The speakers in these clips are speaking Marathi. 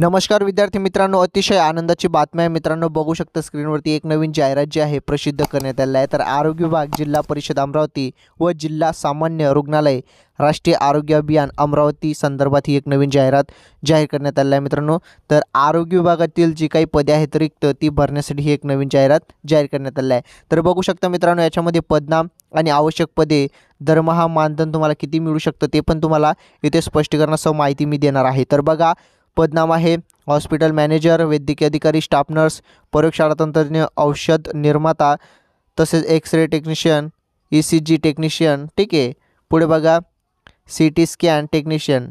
नमस्कार विद्यार्थी मित्रांनो अतिशय आनंदाची बातमी आहे मित्रांनो बघू शकता स्क्रीनवरती एक नवीन जाहिरात जी आहे प्रसिद्ध करण्यात आलेला आहे तर आरोग्य विभाग जिल्हा परिषद अमरावती व जिल्हा सामान्य रुग्णालय राष्ट्रीय आरोग्य अभियान अमरावती संदर्भात ही एक नवीन जाहिरात जाहीर करण्यात आलेला आहे मित्रांनो तर आरोग्य विभागातील जी काही पदे आहेत रिक्त ती भरण्यासाठी ही एक नवीन जाहिरात जाहीर करण्यात आली आहे तर बघू शकता मित्रांनो याच्यामध्ये पदनाम आणि आवश्यक पदे दरमहा मानधन तुम्हाला किती मिळू शकतं ते पण तुम्हाला इथे स्पष्टीकरणासह माहिती मी देणार आहे तर बघा पदनाम आहे हॉस्पिटल मॅनेजर वैद्यकीय अधिकारी स्टाफ नर्स प्रयोगशाळा तंत्रज्ञ औषध निर्माता तसेच X ray technician E C G technician ठीक आहे पुढे बघा सी टी स्कॅन टेक्निशियन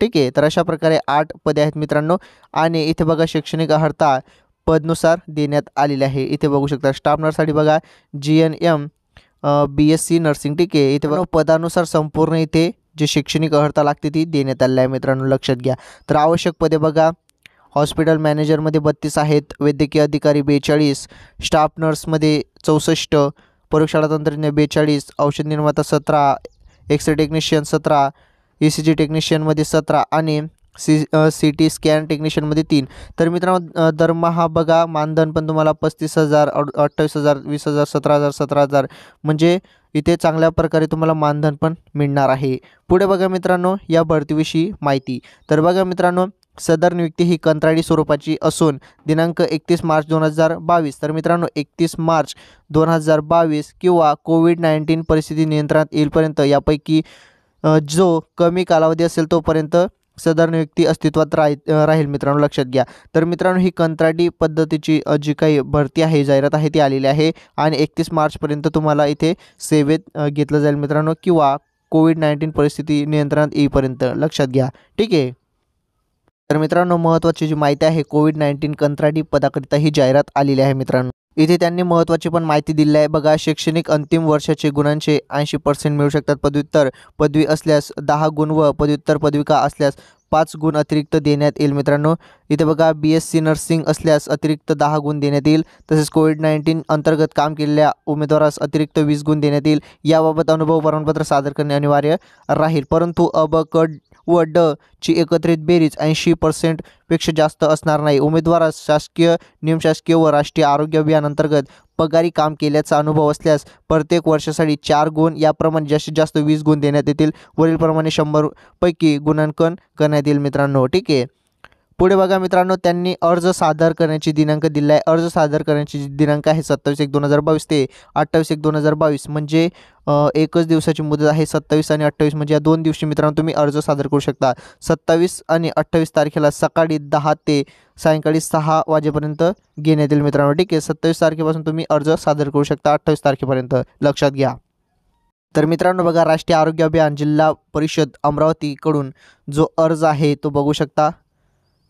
ठीक आहे तर अशा प्रकारे आठ पदे आहेत मित्रांनो आणि इथे बघा शैक्षणिक अर्हता पदनुसार देण्यात आलेली आहे इथे बघू शकता स्टाफ नर्ससाठी बघा G N M B S C nursing ठीक आहे इथे बघा पदानुसार संपूर्ण इथे जी शैक्षणिक अर्हता लागते ती देण्यात आलेली आहे मित्रांनो लक्षात घ्या तर आवश्यक पदे बघा हॉस्पिटल मॅनेजरमध्ये बत्तीस आहेत वैद्यकीय अधिकारी बेचाळीस स्टाफ नर्समध्ये चौसष्ट प्रयोगशाळा तंत्रज्ञ बेचाळीस औषध निर्माता सतरा एक्सरे टेक्निशियन सतरा ई सी जी टेक्निशियनमध्ये सतरा आणि सी सी टी स्कॅन टेक्निशियनमध्ये तीन तर मित्रांनो दरमहा बघा मानधन पण तुम्हाला पस्तीस हजार अठ्ठावीस हजार वीस हजार सतरा हजार सतरा हजार म्हणजे इथे चांगल्या प्रकारे तुम्हाला मानधन पण मिळणार आहे पुढे बघा मित्रांनो या भरतीविषयी माहिती तर बघा मित्रांनो सदर नियुक्ती ही कंत्राटी स्वरूपाची असून दिनांक एकतीस मार्च दोन हजार बावीस तर मित्रांनो एकतीस मार्च दोन हजार बावीस किंवा कोविड नाईन्टीन परिस्थिती नियंत्रणात येईलपर्यंत यापैकी जो कमी कालावधी असेल तोपर्यंत साधारण व्यक्ती अस्तित्वात राहि राहील मित्रांनो लक्षात घ्या तर मित्रांनो ही कंत्राटी पद्धतीची जी काही भरती आहे जाहिरात आहे ती आलेली आहे आणि एकतीस मार्चपर्यंत तुम्हाला इथे सेवेत घेतलं जाईल मित्रांनो किंवा कोविड नाईन्टीन परिस्थिती नियंत्रणात येईपर्यंत लक्षात घ्या ठीक आहे तर मित्रांनो महत्त्वाची जी माहिती आहे कोविड नाईन्टीन कंत्राटी पदाकरिता ही जाहिरात आलेली आहे मित्रांनो इथे त्यांनी महत्त्वाची पण माहिती दिली आहे बघा शैक्षणिक अंतिम वर्षाचे गुणांचे ऐंशी पर्सेंट मिळू शकतात पदव्युत्तर पदवी असल्यास दहा गुण व पदव्युत्तर पदविका असल्यास पाच गुण अतिरिक्त देण्यात येईल मित्रांनो इथे बघा बी एस सी नर्सिंग असल्यास अतिरिक्त दहा गुण देण्यात येईल तसेच कोविड नाईन्टीन अंतर्गत काम केलेल्या उमेदवारास अतिरिक्त वीस गुण देण्यात येईल याबाबत अनुभव प्रमाणपत्र सादर करणे अनिवार्य राहील परंतु अब क व ड ची एकत्रित बेरीज ऐंशी पर्सेंटपेक्षा जास्त असणार नाही उमेदवारास शासकीय निमशासकीय व राष्ट्रीय आरोग्य अभियान अंतर्गत पगारी काम केल्याचा अनुभव असल्यास प्रत्येक वर्षासाठी चार गुण याप्रमाणे जास्तीत जास्त वीस गुण देण्यात येतील वरीलप्रमाणे शंभरपैकी गुणांकन करण्यात येईल मित्रांनो ठीक आहे पुढे बघा मित्रांनो त्यांनी अर्ज सादर करण्याची दिनांक दिला आहे अर्ज सादर करण्याची दिनांक आहे सत्तावीस एक दोन हजार बावीस ते अठ्ठावीस एक दोन हजार बावीस म्हणजे एकच दिवसाची मुदत आहे सत्तावीस आणि अठ्ठावीस म्हणजे या दोन दिवशी मित्रांनो तुम्ही अर्ज सादर करू शकता सत्तावीस आणि अठ्ठावीस तारखेला सकाळी दहा ते सायंकाळी सहा वाजेपर्यंत घेण्यात येईल मित्रांनो ठीक आहे सत्तावीस तारखेपासून तुम्ही अर्ज सादर करू शकता अठ्ठावीस तारखेपर्यंत लक्षात घ्या तर मित्रांनो बघा राष्ट्रीय आरोग्य अभियान जिल्हा परिषद अमरावतीकडून जो अर्ज आहे तो बघू शकता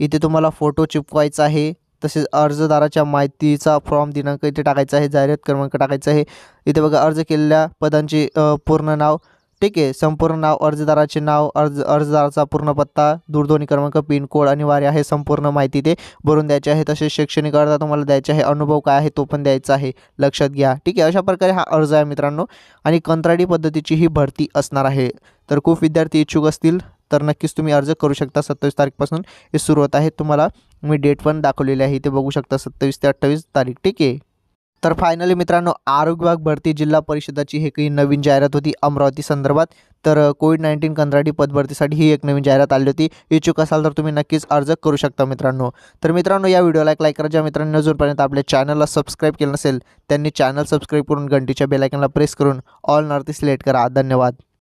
इथे तुम्हाला फोटो चिपवायचा आहे तसेच अर्जदाराच्या माहितीचा फॉर्म दिनांक इथे टाकायचा आहे जाहिरात क्रमांक टाकायचा आहे इथे बघा अर्ज केलेल्या पदांचे पूर्ण नाव ठीक आहे संपूर्ण नाव अर्जदाराचे नाव अर्ज अर्जदाराचा पूर्ण पत्ता दूरध्वनी क्रमांक पिनकोड अनिवार्य आहे संपूर्ण माहिती ते भरून द्यायची आहे तसेच शैक्षणिक अर्ज तुम्हाला द्यायचे आहे अनुभव काय आहे तो पण द्यायचा आहे लक्षात घ्या ठीक आहे अशा प्रकारे हा अर्ज आहे मित्रांनो आणि कंत्राटी पद्धतीची ही भरती असणार आहे तर खूप विद्यार्थी इच्छुक असतील तर नक्कीच तुम्ही अर्ज करू शकता सत्तावीस तारखेपासून हे सुरू होत आहे तुम्हाला मी डेट पण दाखवलेली आहे ते बघू शकता सत्तावीस ते अठ्ठावीस तारीख ठीक आहे तर फायनली मित्रांनो आरोग्य विभाग भरती जिल्हा परिषदाची हे काही नवीन जाहिरात होती अमरावती संदर्भात तर कोविड नाईन्टीन कंत्राटी पदभरतीसाठी ही एक नवीन जाहिरात आली होती इच्छुक असाल तर तुम्ही नक्कीच अर्ज करू शकता मित्रांनो तर मित्रांनो या व्हिडिओला एक लाईक करा ज्या मित्रांनी अजूनपर्यंत आपल्या चॅनलला सबस्क्राईब केलं नसेल त्यांनी चॅनल सबस्क्राईब करून घंटीच्या बेलायकनला प्रेस करून ऑल नॉर्थ सिलेक्ट करा धन्यवाद